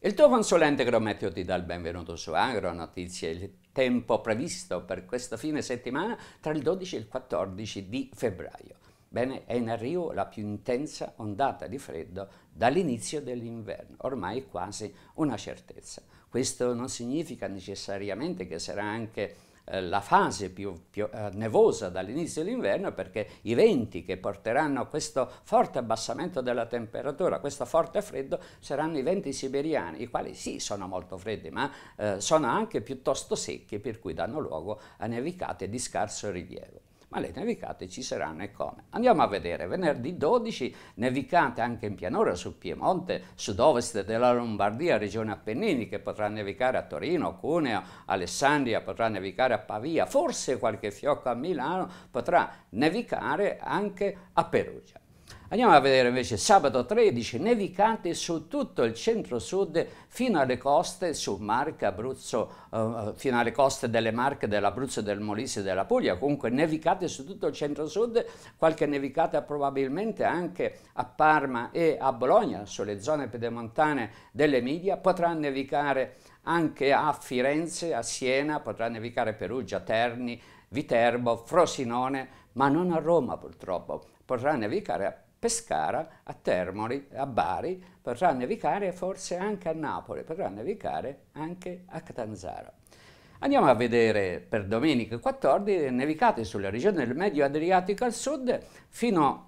Il tuo consulente Grometto ti dà il benvenuto su Agro Notizie, il tempo previsto per questo fine settimana tra il 12 e il 14 di febbraio. Bene, è in arrivo la più intensa ondata di freddo dall'inizio dell'inverno, ormai quasi una certezza. Questo non significa necessariamente che sarà anche eh, la fase più, più eh, nevosa dall'inizio dell'inverno perché i venti che porteranno a questo forte abbassamento della temperatura, questo forte freddo, saranno i venti siberiani, i quali sì sono molto freddi, ma eh, sono anche piuttosto secchi, per cui danno luogo a nevicate di scarso rilievo ma le nevicate ci saranno e come. Andiamo a vedere, venerdì 12 nevicate anche in pianura sul Piemonte, sud-ovest della Lombardia, regione Appennini, che potrà nevicare a Torino, Cuneo, Alessandria, potrà nevicare a Pavia, forse qualche fiocco a Milano, potrà nevicare anche a Perugia. Andiamo a vedere invece sabato 13, nevicate su tutto il centro-sud fino alle coste su Marca, Abruzzo, eh, eh, fino alle coste delle Marche, dell'Abruzzo, del Molise e della Puglia. Comunque nevicate su tutto il centro-sud, qualche nevicata probabilmente anche a Parma e a Bologna, sulle zone pedemontane dell'Emilia. Potrà nevicare anche a Firenze, a Siena, potrà nevicare a Perugia, Terni, Viterbo, Frosinone, ma non a Roma purtroppo potrà nevicare a Pescara, a Termoli, a Bari, potrà nevicare forse anche a Napoli, potrà nevicare anche a Catanzaro. Andiamo a vedere per domenica 14 nevicate sulle regioni del Medio Adriatico al sud fino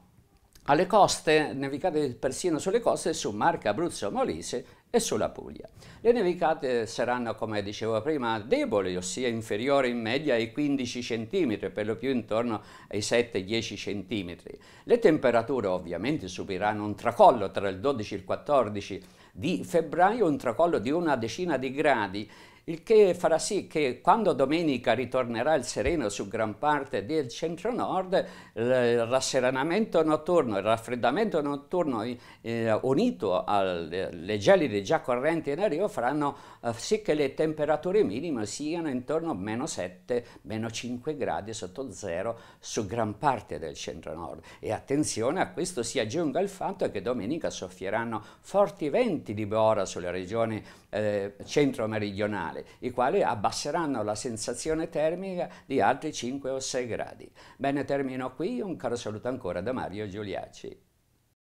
alle coste, nevicate persino sulle coste su Marca, Abruzzo, Molise e sulla Puglia. Le nevicate saranno, come dicevo prima, deboli, ossia inferiori in media ai 15 cm, per lo più intorno ai 7-10 cm. Le temperature ovviamente subiranno un tracollo tra il 12 e il 14 di febbraio, un tracollo di una decina di gradi il che farà sì che quando domenica ritornerà il sereno su gran parte del centro-nord, il rasserenamento notturno, il raffreddamento notturno eh, unito alle gelide già correnti in arrivo faranno eh, sì che le temperature minime siano intorno a meno 7, meno 5 gradi sotto zero su gran parte del centro-nord. E attenzione, a questo si aggiunga il fatto che domenica soffieranno forti venti di bora sulle regioni eh, centro-meridionali artificiali, i quali abbasseranno la sensazione termica di altri 5 o 6 gradi. Bene, termino qui, un caro saluto ancora da Mario Giuliacci.